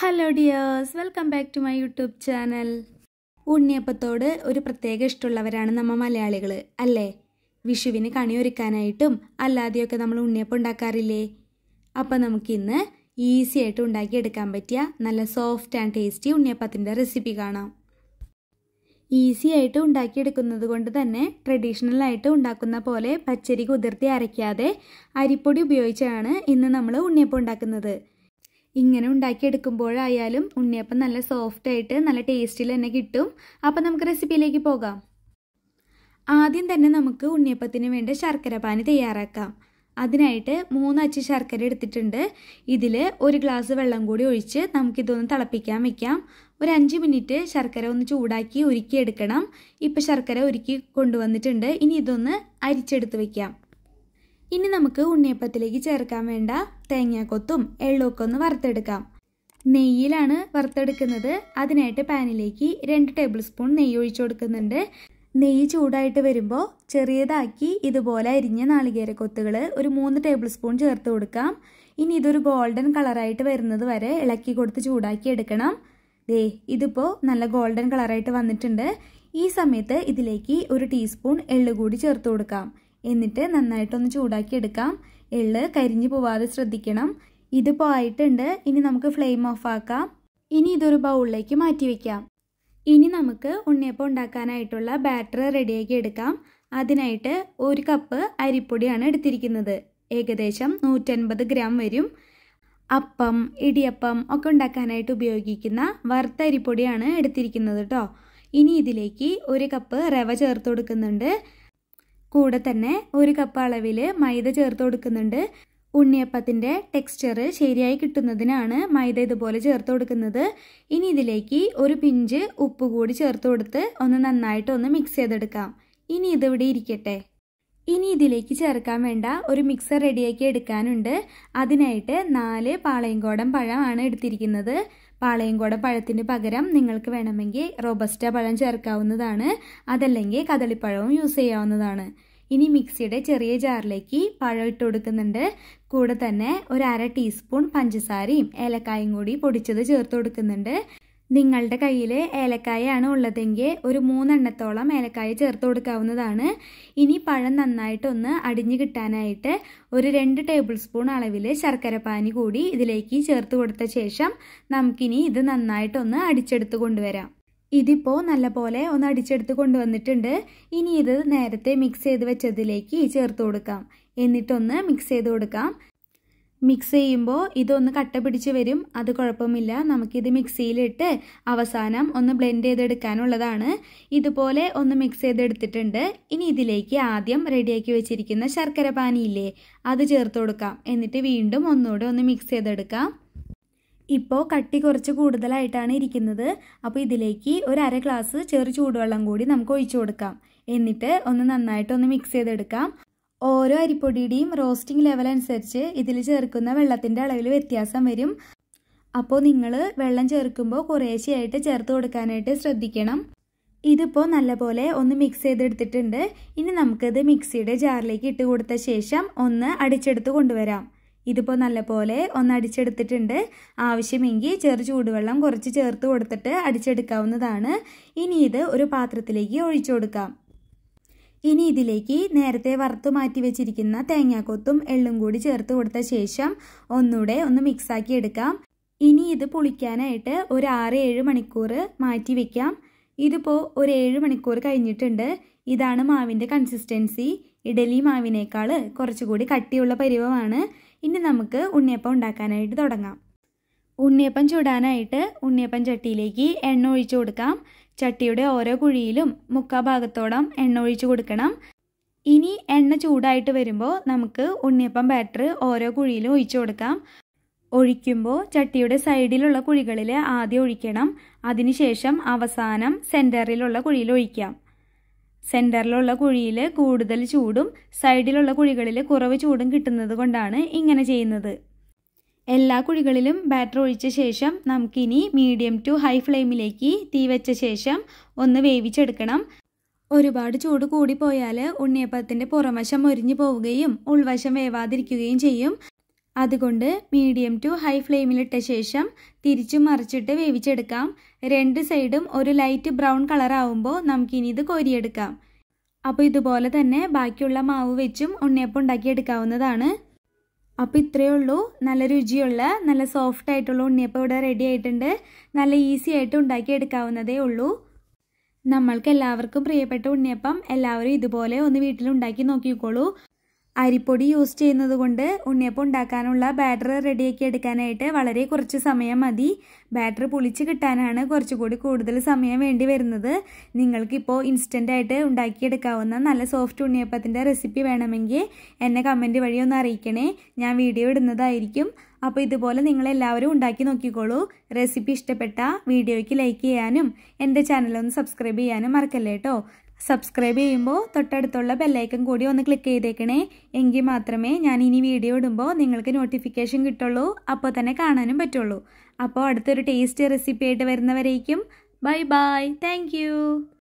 hello dears welcome back to my YouTube channel ഉണ്ണിയപ്പത്തോട് ഒരു പ്രത്യേക ഇഷ്ടമുള്ളവരാണ് നമ്മ മലയാളികൾ അല്ലേ വിഷുവിന് കണിയൊരുക്കാനായിട്ടും അല്ലാതെയൊക്കെ നമ്മൾ ഉണ്ണിയപ്പം ഉണ്ടാക്കാറില്ലേ അപ്പം നമുക്കിന്ന് ഈസി ആയിട്ട് ഉണ്ടാക്കിയെടുക്കാൻ പറ്റിയ നല്ല സോഫ്റ്റ് ആൻഡ് ടേസ്റ്റി ഉണ്ണിയപ്പത്തിൻ്റെ റെസിപ്പി കാണാം ഈസി ആയിട്ട് ഉണ്ടാക്കിയെടുക്കുന്നത് കൊണ്ട് തന്നെ ട്രഡീഷണലായിട്ട് ഉണ്ടാക്കുന്ന പോലെ പച്ചരി കുതിർത്തി അരയ്ക്കാതെ അരിപ്പൊടി ഉപയോഗിച്ചാണ് ഇന്ന് നമ്മൾ ഉണ്ണിയപ്പം ഉണ്ടാക്കുന്നത് ഇങ്ങനെ ഉണ്ടാക്കിയെടുക്കുമ്പോഴായാലും ഉണ്ണിയപ്പം നല്ല സോഫ്റ്റ് ആയിട്ട് നല്ല ടേസ്റ്റിൽ തന്നെ കിട്ടും അപ്പം നമുക്ക് റെസിപ്പിയിലേക്ക് പോകാം ആദ്യം തന്നെ നമുക്ക് ഉണ്ണിയപ്പത്തിന് വേണ്ട ശർക്കര പാനി തയ്യാറാക്കാം അതിനായിട്ട് മൂന്ന് അച്ചി ശർക്കര എടുത്തിട്ടുണ്ട് ഇതിൽ ഒരു ഗ്ലാസ് വെള്ളം കൂടി ഒഴിച്ച് നമുക്കിതൊന്ന് തിളപ്പിക്കാൻ വെക്കാം ഒരു അഞ്ച് മിനിറ്റ് ശർക്കര ഒന്ന് ചൂടാക്കി ഉരുക്കിയെടുക്കണം ഇപ്പം ശർക്കര ഉരുക്കി കൊണ്ടുവന്നിട്ടുണ്ട് ഇനി ഇതൊന്ന് അരിച്ചെടുത്ത് വെക്കാം ഇനി നമുക്ക് ഉണ്ണിയപ്പത്തിലേക്ക് ചേർക്കാൻ വേണ്ട തേങ്ങാക്കൊത്തും എള്ളൊക്കെ ഒന്ന് വറുത്തെടുക്കാം നെയ്യിലാണ് വറുത്തെടുക്കുന്നത് അതിനായിട്ട് പാനിലേക്ക് രണ്ട് ടേബിൾ സ്പൂൺ നെയ്യ് ഒഴിച്ചു കൊടുക്കുന്നുണ്ട് നെയ്യ് ചൂടായിട്ട് വരുമ്പോൾ ചെറിയതാക്കി ഇതുപോലെ അരിഞ്ഞ നാളികേര കൊത്തുകൾ ഒരു മൂന്ന് ടേബിൾ സ്പൂൺ ചേർത്ത് കൊടുക്കാം ഇനി ഇതൊരു ഗോൾഡൻ കളറായിട്ട് വരുന്നത് വരെ ഇളക്കി കൊടുത്ത് ചൂടാക്കി എടുക്കണം ദേ ഇതിപ്പോൾ നല്ല ഗോൾഡൻ കളറായിട്ട് വന്നിട്ടുണ്ട് ഈ സമയത്ത് ഇതിലേക്ക് ഒരു ടീസ്പൂൺ എള്ള് കൂടി ചേർത്ത് കൊടുക്കാം എന്നിട്ട് നന്നായിട്ടൊന്ന് ചൂടാക്കി എടുക്കാം എള്ള് കരിഞ്ഞു പോവാതെ ശ്രദ്ധിക്കണം ഇത് പോയിട്ടുണ്ട് ഇനി നമുക്ക് ഫ്ലെയിം ഓഫ് ആക്കാം ഇനി ഇതൊരു ബൗളിലേക്ക് മാറ്റി വെക്കാം ഇനി നമുക്ക് ഉണ്ണിയപ്പം ഉണ്ടാക്കാനായിട്ടുള്ള ബാറ്റർ റെഡിയാക്കി എടുക്കാം അതിനായിട്ട് ഒരു കപ്പ് അരിപ്പൊടിയാണ് എടുത്തിരിക്കുന്നത് ഏകദേശം നൂറ്റൻപത് ഗ്രാം വരും അപ്പം ഇടിയപ്പം ഒക്കെ ഉണ്ടാക്കാനായിട്ട് ഉപയോഗിക്കുന്ന വറുത്ത അരിപ്പൊടിയാണ് എടുത്തിരിക്കുന്നത് കേട്ടോ ഇനി ഇതിലേക്ക് ഒരു കപ്പ് റവ ചേർത്ത് കൊടുക്കുന്നുണ്ട് കൂടെ തന്നെ ഒരു കപ്പ് അളവിൽ മൈദ ചേർത്ത് കൊടുക്കുന്നുണ്ട് ഉണ്ണിയപ്പത്തിൻ്റെ ടെക്സ്ചർ ശരിയായി കിട്ടുന്നതിനാണ് മൈദ ഇതുപോലെ ചേർത്ത് കൊടുക്കുന്നത് ഇനി ഇതിലേക്ക് ഒരു പിഞ്ച് ഉപ്പ് കൂടി ചേർത്ത് കൊടുത്ത് ഒന്ന് നന്നായിട്ട് ഒന്ന് മിക്സ് ചെയ്തെടുക്കാം ഇനി ഇതിവിടെ ഇരിക്കട്ടെ ഇനി ഇതിലേക്ക് ചേർക്കാൻ വേണ്ട ഒരു മിക്സർ റെഡിയാക്കി എടുക്കാനുണ്ട് അതിനായിട്ട് നാല് പാളയങ്കോടൻ പഴമാണ് എടുത്തിരിക്കുന്നത് പാളയംകോട പഴത്തിന് പകരം നിങ്ങൾക്ക് വേണമെങ്കിൽ റോബസ്റ്റ പഴം ചേർക്കാവുന്നതാണ് അതല്ലെങ്കിൽ കദളിപ്പഴവും യൂസ് ചെയ്യാവുന്നതാണ് ഇനി മിക്സിയുടെ ചെറിയ ജാറിലേക്ക് പഴം ഇട്ട് കൊടുക്കുന്നുണ്ട് കൂടെ തന്നെ ഒരു അര ടീസ്പൂൺ പഞ്ചസാരയും ഏലക്കായും കൂടി പൊടിച്ചത് ചേർത്ത് കൊടുക്കുന്നുണ്ട് നിങ്ങളുടെ കയ്യിൽ ഏലക്കായാണ് ഉള്ളതെങ്കിൽ ഒരു മൂന്നെണ്ണത്തോളം ഏലക്കായ ചേർത്ത് കൊടുക്കാവുന്നതാണ് ഇനി പഴം നന്നായിട്ടൊന്ന് അടിഞ്ഞു കിട്ടാനായിട്ട് ഒരു രണ്ട് ടേബിൾ സ്പൂൺ അളവിൽ ശർക്കര പാനി കൂടി ഇതിലേക്ക് ചേർത്ത് കൊടുത്ത ശേഷം നമുക്കിനി ഇത് നന്നായിട്ടൊന്ന് അടിച്ചെടുത്ത് കൊണ്ടുവരാം ഇതിപ്പോൾ നല്ലപോലെ ഒന്ന് അടിച്ചെടുത്ത് കൊണ്ടുവന്നിട്ടുണ്ട് ഇനി ഇത് നേരത്തെ മിക്സ് ചെയ്ത് വെച്ചതിലേക്ക് ചേർത്ത് കൊടുക്കാം എന്നിട്ടൊന്ന് മിക്സ് ചെയ്ത് കൊടുക്കാം മിക്സ് ചെയ്യുമ്പോൾ ഇതൊന്ന് കട്ട പിടിച്ച് വരും അത് കുഴപ്പമില്ല നമുക്കിത് മിക്സിയിലിട്ട് അവസാനം ഒന്ന് ബ്ലെൻഡ് ചെയ്തെടുക്കാനുള്ളതാണ് ഇതുപോലെ ഒന്ന് മിക്സ് ചെയ്തെടുത്തിട്ടുണ്ട് ഇനി ഇതിലേക്ക് ആദ്യം റെഡിയാക്കി വെച്ചിരിക്കുന്ന ശർക്കര പാനിയില്ലേ അത് ചേർത്ത് കൊടുക്കാം എന്നിട്ട് വീണ്ടും ഒന്നുകൂടെ ഒന്ന് മിക്സ് ചെയ്തെടുക്കാം ഇപ്പോൾ കട്ടി കുറച്ച് കൂടുതലായിട്ടാണ് ഇരിക്കുന്നത് അപ്പോൾ ഇതിലേക്ക് ഒരു അര ഗ്ലാസ് ചെറു ചൂടുവെള്ളം കൂടി നമുക്ക് ഒഴിച്ചു കൊടുക്കാം എന്നിട്ട് ഒന്ന് നന്നായിട്ടൊന്ന് മിക്സ് ചെയ്തെടുക്കാം ഓരോ അരിപ്പൊടിയുടെയും റോസ്റ്റിംഗ് ലെവൽ അനുസരിച്ച് ഇതിൽ ചേർക്കുന്ന വെള്ളത്തിൻ്റെ അളവിൽ വ്യത്യാസം വരും അപ്പോൾ നിങ്ങൾ വെള്ളം ചേർക്കുമ്പോൾ കുറേശ്ശെയായിട്ട് ചേർത്ത് കൊടുക്കാനായിട്ട് ശ്രദ്ധിക്കണം ഇതിപ്പോൾ നല്ലപോലെ ഒന്ന് മിക്സ് ചെയ്തെടുത്തിട്ടുണ്ട് ഇനി നമുക്കത് മിക്സിയുടെ ജാറിലേക്ക് ഇട്ട് കൊടുത്ത ശേഷം ഒന്ന് അടിച്ചെടുത്ത് കൊണ്ടുവരാം ഇതിപ്പോൾ നല്ലപോലെ ഒന്ന് അടിച്ചെടുത്തിട്ടുണ്ട് ആവശ്യമെങ്കിൽ ചെറു ചൂടുവെള്ളം കുറച്ച് ചേർത്ത് കൊടുത്തിട്ട് അടിച്ചെടുക്കാവുന്നതാണ് ഇനി ഇത് ഒരു പാത്രത്തിലേക്ക് ഒഴിച്ചു കൊടുക്കാം ഇനി ഇതിലേക്ക് നേരത്തെ വറുത്ത് മാറ്റി വെച്ചിരിക്കുന്ന തേങ്ങാക്കൊത്തും എള്ളും കൂടി ചേർത്ത് കൊടുത്ത ശേഷം ഒന്നുകൂടെ ഒന്ന് മിക്സാക്കി എടുക്കാം ഇനി ഇത് പുളിക്കാനായിട്ട് ഒരു ആറ് ഏഴ് മണിക്കൂർ മാറ്റി വെക്കാം ഇതിപ്പോൾ ഒരു ഏഴ് മണിക്കൂർ കഴിഞ്ഞിട്ടുണ്ട് ഇതാണ് മാവിൻ്റെ കൺസിസ്റ്റൻസി ഇഡലി മാവിനേക്കാൾ കുറച്ചുകൂടി കട്ടിയുള്ള പരിവമാണ് ഇനി നമുക്ക് ഉണ്ണിയപ്പം ഉണ്ടാക്കാനായിട്ട് തുടങ്ങാം ഉണ്ണിയപ്പം ചുടാനായിട്ട് ഉണ്ണിയപ്പം ചട്ടിയിലേക്ക് എണ്ണ ഒഴിച്ചു കൊടുക്കാം ചട്ടിയുടെ ഓരോ കുഴിയിലും മുക്കാ ഭാഗത്തോളം എണ്ണ ഒഴിച്ച് കൊടുക്കണം ഇനി എണ്ണ ചൂടായിട്ട് വരുമ്പോൾ നമുക്ക് ഉണ്ണിയപ്പം ബാറ്റർ ഓരോ കുഴിയിലും ഒഴിച്ചു കൊടുക്കാം ഒഴിക്കുമ്പോൾ ചട്ടിയുടെ സൈഡിലുള്ള കുഴികളിൽ ആദ്യം ഒഴിക്കണം അതിനുശേഷം അവസാനം സെൻറ്ററിലുള്ള കുഴിയിൽ ഒഴിക്കാം സെൻറ്ററിലുള്ള കുഴിയിൽ കൂടുതൽ ചൂടും സൈഡിലുള്ള കുഴികളിൽ കുറവ് ചൂടും കിട്ടുന്നത് കൊണ്ടാണ് ഇങ്ങനെ ചെയ്യുന്നത് എല്ലാ കുഴികളിലും ബാറ്റർ ഒഴിച്ച ശേഷം നമുക്കിനി മീഡിയം ടു ഹൈ ഫ്ലെയിമിലേക്ക് തീ വെച്ച ശേഷം ഒന്ന് വേവിച്ചെടുക്കണം ഒരുപാട് ചൂട് കൂടിപ്പോയാൽ ഉണ്ണിയപ്പത്തിൻ്റെ പുറംവശം ഒരിഞ്ഞു പോവുകയും ഉൾവശം വേവാതിരിക്കുകയും ചെയ്യും അതുകൊണ്ട് മീഡിയം ടു ഹൈ ഫ്ലെയിമിലിട്ട ശേഷം തിരിച്ചു മറിച്ചിട്ട് വേവിച്ചെടുക്കാം രണ്ട് സൈഡും ഒരു ലൈറ്റ് ബ്രൗൺ കളറാവുമ്പോൾ നമുക്കിനി ഇത് കോരിയെടുക്കാം അപ്പോൾ ഇതുപോലെ തന്നെ ബാക്കിയുള്ള മാവ് വെച്ചും ഉണ്ണിയപ്പം ഉണ്ടാക്കിയെടുക്കാവുന്നതാണ് അപ്പോൾ ഇത്രയേ ഉള്ളൂ നല്ല രുചിയുള്ള നല്ല സോഫ്റ്റ് ആയിട്ടുള്ള ഉണ്ണിയപ്പം ഇവിടെ റെഡി ആയിട്ടുണ്ട് നല്ല ഈസി ആയിട്ട് ഉണ്ടാക്കിയെടുക്കാവുന്നതേ ഉള്ളൂ നമ്മൾക്ക് എല്ലാവർക്കും പ്രിയപ്പെട്ട ഉണ്ണിയപ്പം എല്ലാവരും ഇതുപോലെ ഒന്ന് വീട്ടിൽ ഉണ്ടാക്കി നോക്കിക്കോളൂ അരിപ്പൊടി യൂസ് ചെയ്യുന്നത് കൊണ്ട് ഉണ്ണിയപ്പം ഉണ്ടാക്കാനുള്ള ബാറ്റർ റെഡിയാക്കി എടുക്കാനായിട്ട് വളരെ കുറച്ച് സമയം മതി ബാറ്റർ പുളിച്ച് കിട്ടാനാണ് കുറച്ചുകൂടി കൂടുതൽ സമയം വേണ്ടി വരുന്നത് നിങ്ങൾക്കിപ്പോൾ ഇൻസ്റ്റൻ്റായിട്ട് ഉണ്ടാക്കിയെടുക്കാവുന്ന നല്ല സോഫ്റ്റ് ഉണ്ണിയപ്പത്തിൻ്റെ റെസിപ്പി വേണമെങ്കിൽ എന്നെ കമൻറ്റ് വഴി ഒന്ന് അറിയിക്കണേ ഞാൻ വീഡിയോ ഇടുന്നതായിരിക്കും അപ്പോൾ ഇതുപോലെ നിങ്ങളെല്ലാവരും ഉണ്ടാക്കി നോക്കിക്കോളൂ റെസിപ്പി ഇഷ്ടപ്പെട്ട വീഡിയോയ്ക്ക് ലൈക്ക് ചെയ്യാനും എൻ്റെ ചാനലൊന്ന് സബ്സ്ക്രൈബ് ചെയ്യാനും മറക്കല്ലേ കേട്ടോ സബ്സ്ക്രൈബ് ചെയ്യുമ്പോൾ തൊട്ടടുത്തുള്ള ബെല്ലൈക്കൺ കൂടി ഒന്ന് ക്ലിക്ക് ചെയ്തേക്കണേ എങ്കിൽ മാത്രമേ ഞാൻ ഇനി വീഡിയോ ഇടുമ്പോൾ നിങ്ങൾക്ക് നോട്ടിഫിക്കേഷൻ കിട്ടുള്ളൂ അപ്പോൾ തന്നെ കാണാനും പറ്റുള്ളൂ അപ്പോൾ അടുത്തൊരു ടേസ്റ്റ് റെസിപ്പി ആയിട്ട് വരുന്നവരേക്കും ബൈ ബൈ താങ്ക്